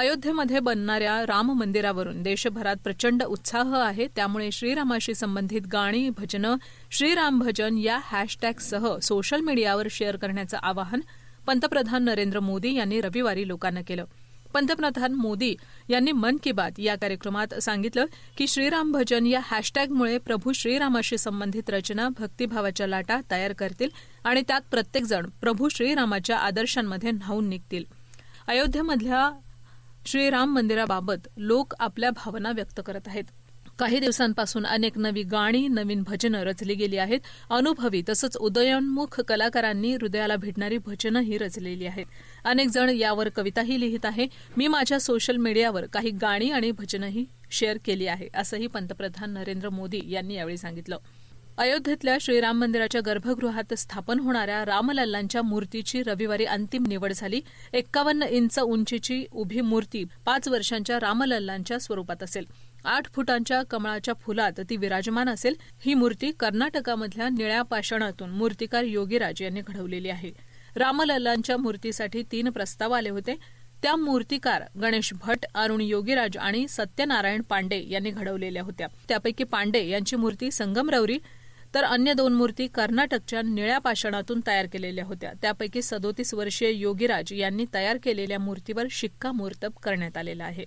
अयोध्येमध्ये बनणाऱ्या राम मंदिरावरून देशभरात प्रचंड उत्साह आहे त्यामुळे श्रीरामाशी संबंधित गाणी भजनं श्रीराम भजन या हॅशटॅगसह सोशल मीडियावर शेअर करण्याचं आवाहन पंतप्रधान नरेंद्र मोदी यांनी रविवारी लोकांना केलं पंतप्रधान मोदी यांनी मन की बात या कार्यक्रमात सांगितलं की श्रीराम भजन या हॅशटॅगमुळे प्रभू श्रीरामाशी संबंधित रचना भक्तिभावाच्या लाटा तयार करतील आणि त्यात प्रत्येकजण प्रभू श्रीरामाच्या आदर्शांमध्ये न्हावून निघतील अयोध्येमधल्या श्रीराम मंदिराबाबत लोक आपल्या भावना व्यक्त करत आहेत काही दिवसांपासून अनेक नवी गाणी नवीन भजनं रचली गेली आहेत अनुभवी तसंच उदयोन्मुख कलाकारांनी हृदयाला भेटणारी भजनंही रचलेली आहेत अनेक जण यावर कविताही लिहित आहे मी माझ्या सोशल मीडियावर काही गाणी आणि भजनंही शेअर केली आहे असंही पंतप्रधान नरेंद्र मोदी यांनी यावेळी सांगितलं अयोध्येतल्या श्रीराम मंदिराच्या गर्भगृहात स्थापन होणाऱ्या रामलल्लांच्या मूर्तीची रविवारी अंतिम निवड झाली एक्कावन्न इंच उंचीची उभी मूर्ती पाच वर्षांच्या रामलल्लांच्या स्वरूपात असेल आठ फुटांच्या कमळाच्या फुलात ती विराजमान असेल ही मूर्ती कर्नाटकामधल्या निळ्या पाषाणातून मूर्तिकार योगीराज यांनी घडवलेली आहे रामलल्लांच्या मूर्तीसाठी तीन प्रस्ताव आले होते त्या मूर्तिकार गणेश भट अरुण योगीराज आणि सत्यनारायण पांडे यांनी घडवलेल्या होत्या त्यापैकी पांडे यांची मूर्ती संगमरवरी तर अन्य दोन मूर्ती कर्नाटकच्या निळ्या पाषाणातून तयार केलेल्या होत्या त्यापैकी सदोतीस वर्षीय योगीराज यांनी तयार केलेल्या मूर्तीवर शिक्कामोर्तब करण्यात आलेला आहे